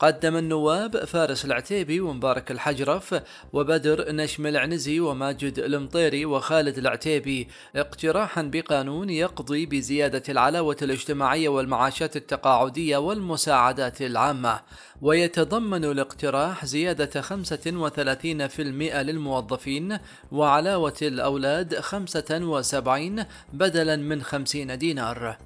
قدم النواب فارس العتيبي ومبارك الحجرف وبدر نشم العنزي وماجد المطيري وخالد العتيبي اقتراحا بقانون يقضي بزيادة العلاوة الاجتماعية والمعاشات التقاعدية والمساعدات العامة ويتضمن الاقتراح زيادة 35% للموظفين وعلاوة الأولاد 75 بدلا من 50 دينار